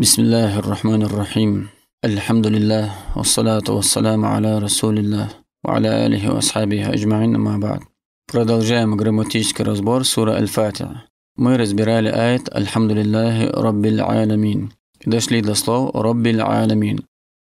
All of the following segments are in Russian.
بسم الله الرحمن الرحيم الحمد لله والصلاة والسلام على رسول الله وعلى آله وأصحابه أجمعين ما بعد продолжаем грамматический разбор سورة الفاتحة мы разбирали آية الحمد لله رب العالمين дошли до слов رب العالمين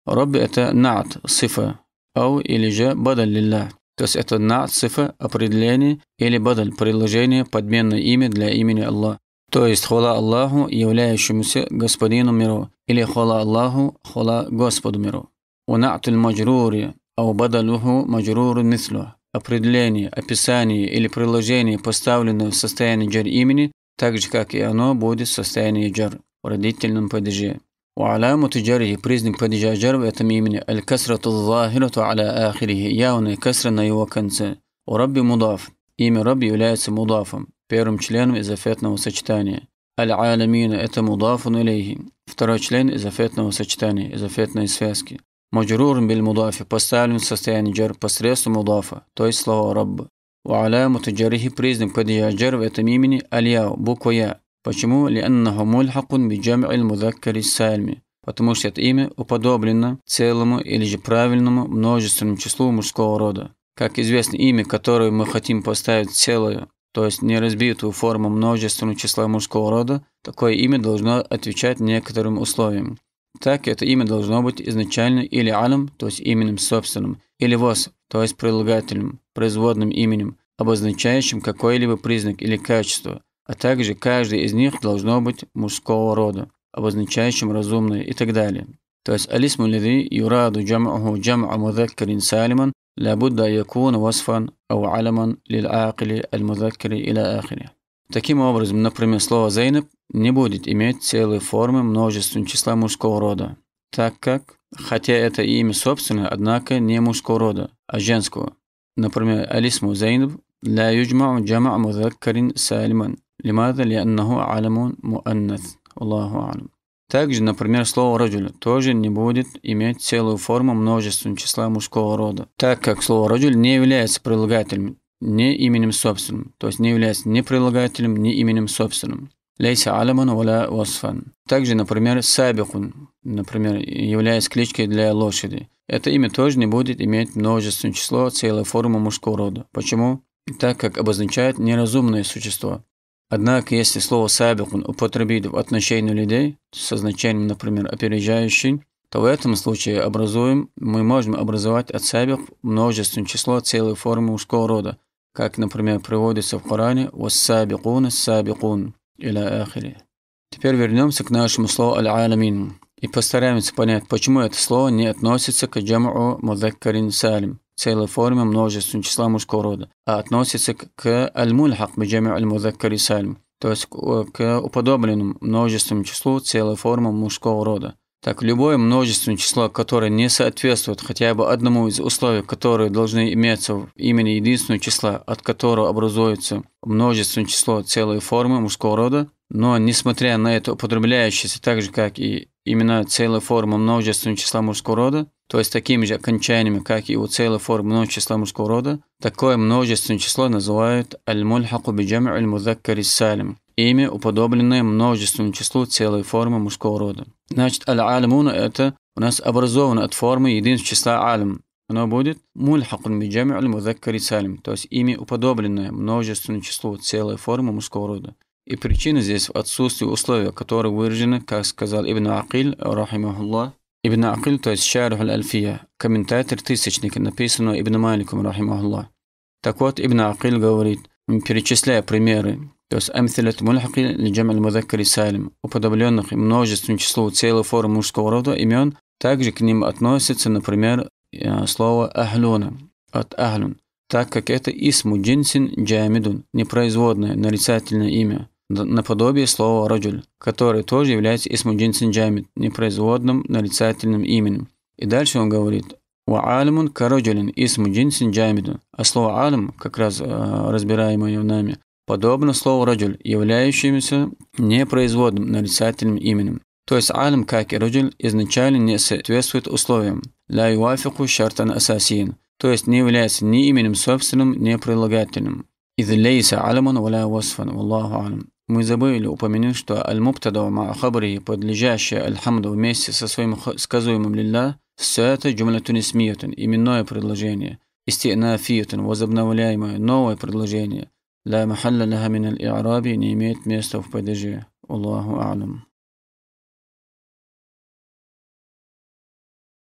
رب это نعت صفة أو إلي جاء بدل لله то есть это نعت صفة определение или بدل предложение подменное имя для имени الله то есть хвала Аллаху, являющемуся господину миру, или хвала Аллаху, хвала Господу миру. Унаатуль маджрури, аубадалуху маджруру мислю. Определение, описание или приложение, поставленное в состоянии джар имени, так же, как и оно будет в состоянии джар в родительном падеже. وعلامة جره признак падежа جر в этом имени الكسرة الظاهرة على آخره явная касра на его конце. ورب مضاف имя Рабби является мудафом. Первым членом из афетного сочетания. Аль-Алямина – это мудафун илейхи. Второй член из афетного сочетания, из афетной связки. Маджрур биль мудафи поставлен в состоянии джар посредством мудафа, то есть слова рабба. Уаля мутаджарихи признак падия джар в этом имени алияу, буква я. Почему? Лианнаху мульхакун биджам аль мудаккари сальми. Потому что это имя уподоблено целому или же правильному множественному числу мужского рода. Как известно, имя, которое мы хотим поставить целое то есть неразбитую форму множественного числа мужского рода, такое имя должно отвечать некоторым условиям. Так, это имя должно быть изначально или алем, то есть именем собственным, или вос, то есть прилагательным, производным именем, обозначающим какой-либо признак или качество, а также каждый из них должно быть мужского рода, обозначающим разумное и так далее. То есть «Алисму лиди юраду джам'уху джам'а мудаккарин салиман لابد يكون وصفا أو علما للعاقل المذكر إلى آخره. Таким образом, например, слово «зейнаб» не будет иметь целой формы множественного числа мужского рода, так как, хотя это имя собственное, однако не мужского рода, а женского. Например, «алисму зейнаб» لا يجمع جمع مذكر سالما لماذا؟ لأنه علم مؤنث Аллаху أعلم также, например, слово «раджуль» тоже не будет иметь целую форму множественного числа мужского рода, так как слово «раджуль» не является прилагательным, не именем собственным, то есть не является ни прилагательным, ни именем собственным. Лейса аляман валя осфан. Также, например, сабикун, например, являясь кличкой для лошади. Это имя тоже не будет иметь множественное число целой формы мужского рода. Почему? Так как обозначает неразумное существо. Однако, если слово «сабикун» употребить в отношении людей со значением, например, «опережающий», то в этом случае образуем, мы можем образовать от «сабик» множественное число целой формы мужского рода, как, например, приводится в Коране «вассабикун сабикун» или ахири. Теперь вернемся к нашему слову «аль-алямин» и постараемся понять, почему это слово не относится к джам'у мудаккарин салим, целой форме множественного числа мужского рода, а относится к аль-мульхак бджами аль-музаккари сальм, то есть к уподобленному множественному числу целой формы мужского рода. Так, любое множественное число, которое не соответствует хотя бы одному из условий, которые должны иметься в имени единственного числа, от которого образуется множественное число целой формы мужского рода, но, несмотря на это, употребляющееся так же, как и имена целой формы множественного числа мужского рода, то есть такими же окончаниями, как и у целой формы множественного числа мужского рода, такое множественное число называют «аль-мульхаку биджам аль-мудаккари салим» имя, уподобленное множественному числу целой формы мужского рода. Значит, аль-алимуна – это у нас образовано от формы единственного числа алим. Оно будет мульхакун биджами аль-мудаккари салим, то есть имя, уподобленное множественному числу целой формы мужского рода. И причина здесь в отсутствии условия, которые выражены, как сказал Ибн Акиль, рахимахуллах, Ибн Акиль, то есть Шарх аль-Альфия, комментатор тысячника, написанного Ибн Маликом, рахимахуллах. Так вот, Ибн Акиль говорит, перечисляя примеры, то есть амфилят мульхаки лиджам аль-мудаккари салим, уподобленных множественному числу целой формы мужского рода имен, также к ним относится, например, э, слово ахлюна от ахлюн, так как это исму джинсин джамидун, непроизводное нарицательное имя наподобие слова «раджуль», которое тоже является Исмудин Синджамид, непроизводным нарицательным именем. И дальше он говорит «Ва'алимун караджулин Исмудин Синджамиду». А слово «алим», как раз э, разбираемое нами, подобно слову «раджуль», являющемуся непроизводным нарицательным именем. То есть алим, как и раджуль, изначально не соответствует условиям. «Ля юафику шартан асасин», то есть не является ни именем собственным, ни прилагательным. إذ ليس علما ولا وصفا والله أعلم мы забыли упомянуть, что аль-мубтада ма хабри, подлежащее аль-хамду вместе со своим сказуемым лилля, все это джумлятун исмиятун, именное предложение, истинафиятун, возобновляемое, новое предложение. Ла махалла лаха мин аль не имеет места в падеже. Аллаху а'лам.